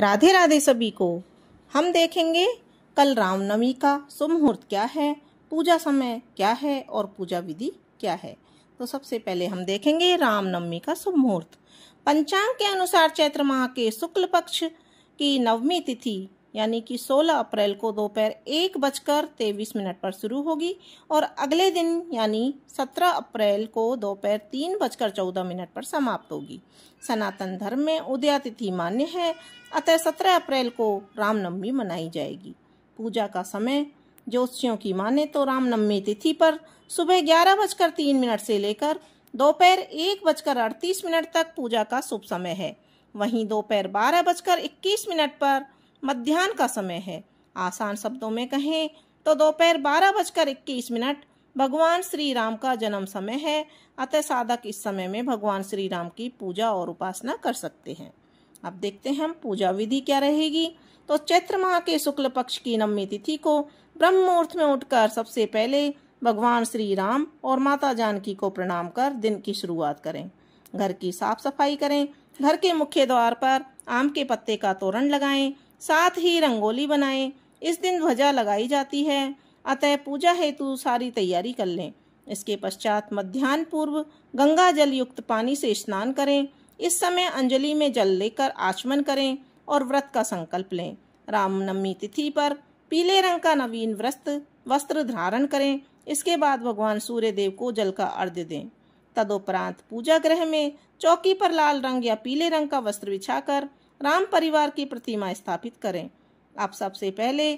राधे राधे सभी को हम देखेंगे कल रामनवमी का शुभ मुहूर्त क्या है पूजा समय क्या है और पूजा विधि क्या है तो सबसे पहले हम देखेंगे रामनवमी का शुभ मुहूर्त पंचांग के अनुसार चैत्र माह के शुक्ल पक्ष की नवमी तिथि यानी कि 16 अप्रैल को दोपहर एक बजकर तेईस मिनट पर शुरू होगी और अगले दिन यानी 17 अप्रैल को दोपहर तीन बजकर चौदह मिनट पर समाप्त होगी सनातन धर्म में उदयातिथि मान्य है अतः 17 अप्रैल को रामनवमी मनाई जाएगी पूजा का समय ज्योतिषियों की माने तो रामनवमी तिथि पर सुबह ग्यारह बजकर तीन मिनट से लेकर दोपहर एक बजकर अड़तीस मिनट तक पूजा का शुभ समय है वहीं दोपहर बारह बजकर इक्कीस मिनट पर मध्यान्ह का समय है आसान शब्दों में कहें तो दोपहर बारह बजकर इक्कीस मिनट भगवान श्री राम का जन्म समय है अतः साधक इस समय में भगवान श्री राम की पूजा और उपासना कर सकते हैं अब देखते हैं हम पूजा विधि क्या रहेगी तो चैत्र माह के शुक्ल पक्ष की नवमी तिथि को ब्रह्म मुहूर्त में उठकर सबसे पहले भगवान श्री राम और माता जानकी को प्रणाम कर दिन की शुरुआत करें घर की साफ सफाई करें घर के मुख्य द्वार पर आम के पत्ते का तोरण लगाएं साथ ही रंगोली बनाएं इस दिन ध्वजा लगाई जाती है अतः पूजा हेतु सारी तैयारी कर लें इसके पश्चात मध्यान्ह पूर्व गंगा जल युक्त पानी से स्नान करें इस समय अंजलि में जल लेकर आचमन करें और व्रत का संकल्प लें रामनवमी तिथि पर पीले रंग का नवीन व्रस्त वस्त्र धारण करें इसके बाद भगवान सूर्य देव को जल का अर्घ्य दें तदुपरांत पूजा ग्रह में चौकी पर लाल रंग या पीले रंग का वस्त्र बिछाकर राम परिवार की प्रतिमा स्थापित करें आप सबसे पहले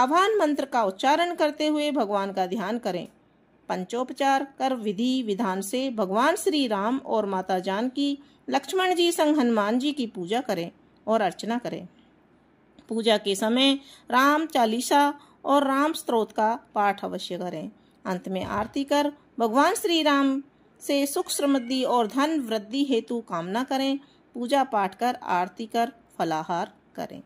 आह्वान मंत्र का उच्चारण करते हुए भगवान का ध्यान करें पंचोपचार कर विधि विधान से भगवान श्री राम और माता जानकी लक्ष्मण जी संग हनुमान जी की पूजा करें और अर्चना करें पूजा के समय राम चालीसा और राम स्त्रोत का पाठ अवश्य करें अंत में आरती कर भगवान श्री राम से सुख समृद्धि और धन वृद्धि हेतु कामना करें पूजा पाठ कर आरती कर फलाहार करें